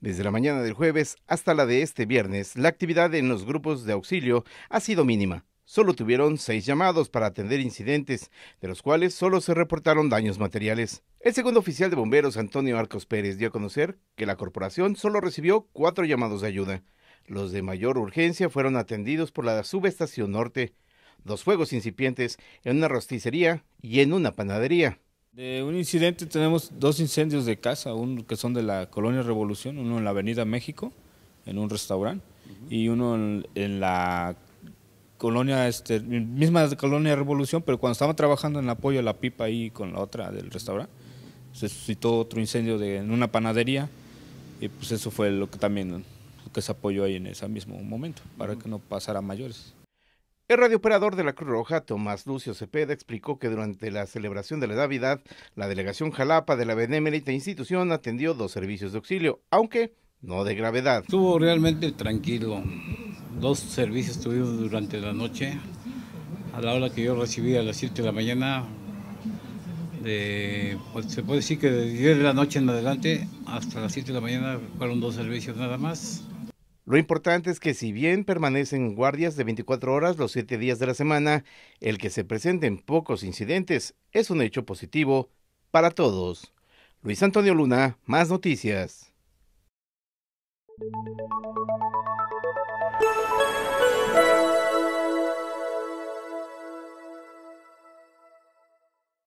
Desde la mañana del jueves hasta la de este viernes, la actividad en los grupos de auxilio ha sido mínima. Solo tuvieron seis llamados para atender incidentes, de los cuales solo se reportaron daños materiales. El segundo oficial de bomberos, Antonio Arcos Pérez, dio a conocer que la corporación solo recibió cuatro llamados de ayuda. Los de mayor urgencia fueron atendidos por la subestación norte. Dos fuegos incipientes en una rosticería y en una panadería. De un incidente tenemos dos incendios de casa, uno que son de la colonia Revolución, uno en la Avenida México, en un restaurante, y uno en, la colonia, este, misma colonia Revolución, pero cuando estaba trabajando en el apoyo a la pipa ahí con la otra del restaurante, se suscitó otro incendio en una panadería, y pues eso fue lo que también que se apoyó ahí en ese mismo momento para que no pasara mayores. El radiooperador de la Cruz Roja, Tomás Lucio Cepeda, explicó que durante la celebración de la Navidad, la delegación Jalapa de la benemérita institución atendió dos servicios de auxilio, aunque no de gravedad. Estuvo realmente tranquilo. Dos servicios tuvimos durante la noche. A la hora que yo recibí a las 7 de la mañana, pues, se puede decir que de 10 de la noche en adelante hasta las 7 de la mañana fueron dos servicios nada más. Lo importante es que si bien permanecen guardias de 24 horas los 7 días de la semana, el que se presenten pocos incidentes es un hecho positivo para todos. Luis Antonio Luna, más noticias.